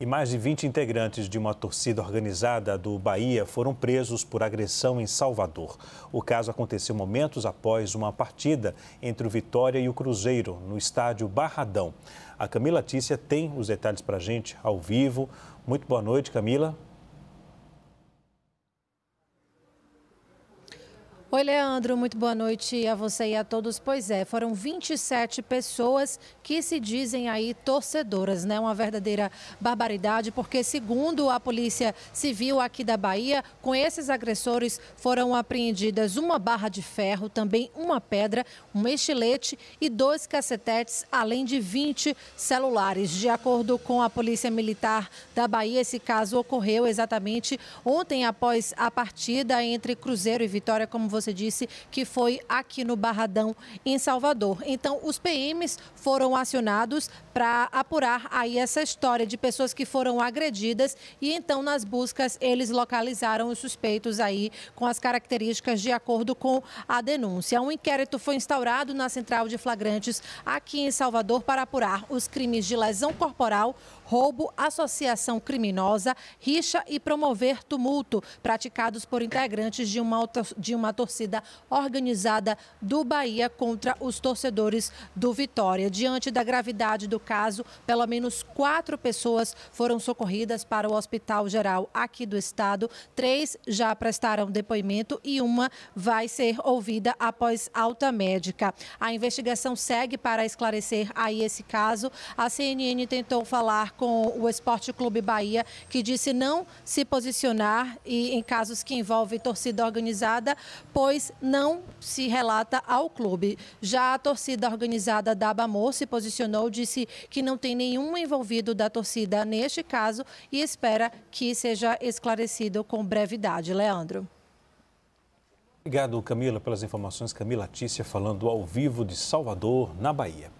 e mais de 20 integrantes de uma torcida organizada do Bahia foram presos por agressão em Salvador. O caso aconteceu momentos após uma partida entre o Vitória e o Cruzeiro, no estádio Barradão. A Camila Tícia tem os detalhes para a gente ao vivo. Muito boa noite, Camila. Oi, Leandro, muito boa noite a você e a todos. Pois é, foram 27 pessoas que se dizem aí torcedoras, né? Uma verdadeira barbaridade, porque segundo a Polícia Civil aqui da Bahia, com esses agressores foram apreendidas uma barra de ferro, também uma pedra, um estilete e dois cacetetes, além de 20 celulares. De acordo com a Polícia Militar da Bahia, esse caso ocorreu exatamente ontem após a partida entre Cruzeiro e Vitória, como você você disse que foi aqui no Barradão, em Salvador. Então, os PMs foram acionados para apurar aí essa história de pessoas que foram agredidas e então nas buscas eles localizaram os suspeitos aí com as características de acordo com a denúncia. Um inquérito foi instaurado na Central de Flagrantes aqui em Salvador para apurar os crimes de lesão corporal, roubo, associação criminosa, rixa e promover tumulto praticados por integrantes de uma, de uma torcida torcida organizada do Bahia contra os torcedores do Vitória. Diante da gravidade do caso, pelo menos quatro pessoas foram socorridas para o Hospital Geral aqui do Estado. Três já prestaram depoimento e uma vai ser ouvida após alta médica. A investigação segue para esclarecer aí esse caso. A CNN tentou falar com o Esporte Clube Bahia, que disse não se posicionar e em casos que envolvem torcida organizada depois não se relata ao clube. Já a torcida organizada da Abamor se posicionou, disse que não tem nenhum envolvido da torcida neste caso e espera que seja esclarecido com brevidade. Leandro. Obrigado, Camila, pelas informações. Camila Tícia falando ao vivo de Salvador, na Bahia.